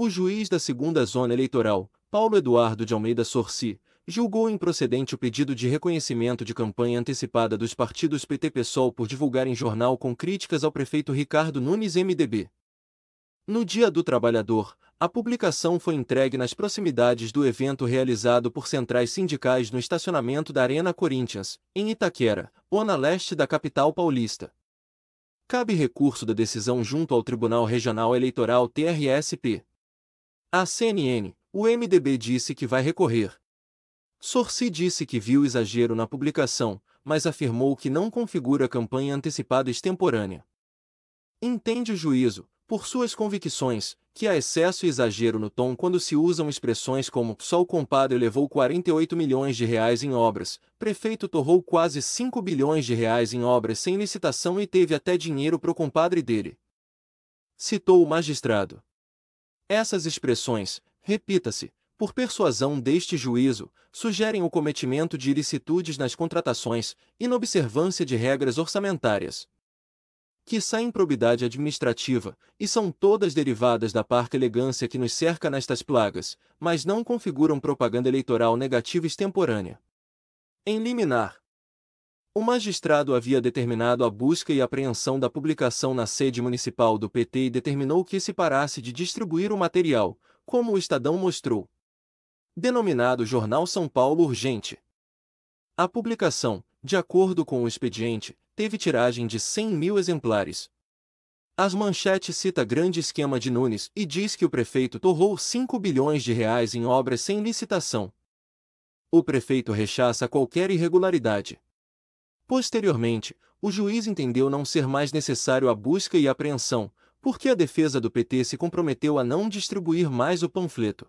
O juiz da segunda zona eleitoral, Paulo Eduardo de Almeida Sorci, julgou improcedente o pedido de reconhecimento de campanha antecipada dos partidos PT-PSOL por divulgar em jornal com críticas ao prefeito Ricardo Nunes MDB. No Dia do Trabalhador, a publicação foi entregue nas proximidades do evento realizado por centrais sindicais no estacionamento da Arena Corinthians, em Itaquera, zona leste da capital paulista. Cabe recurso da decisão junto ao Tribunal Regional Eleitoral TRSP. A CNN, o MDB disse que vai recorrer. Sorci disse que viu exagero na publicação, mas afirmou que não configura campanha antecipada extemporânea. Entende o juízo, por suas convicções, que há excesso e exagero no tom quando se usam expressões como só o compadre levou 48 milhões de reais em obras, prefeito torrou quase 5 bilhões de reais em obras sem licitação e teve até dinheiro pro compadre dele. Citou o magistrado. Essas expressões, repita-se, por persuasão deste juízo, sugerem o cometimento de ilicitudes nas contratações, inobservância de regras orçamentárias. que Quiçá improbidade administrativa, e são todas derivadas da parca elegância que nos cerca nestas plagas, mas não configuram propaganda eleitoral negativa extemporânea. Em liminar, o magistrado havia determinado a busca e apreensão da publicação na sede municipal do PT e determinou que se parasse de distribuir o material, como o Estadão mostrou. Denominado Jornal São Paulo Urgente. A publicação, de acordo com o expediente, teve tiragem de 100 mil exemplares. As manchetes cita grande esquema de Nunes e diz que o prefeito torrou 5 bilhões de reais em obras sem licitação. O prefeito rechaça qualquer irregularidade. Posteriormente, o juiz entendeu não ser mais necessário a busca e apreensão, porque a defesa do PT se comprometeu a não distribuir mais o panfleto.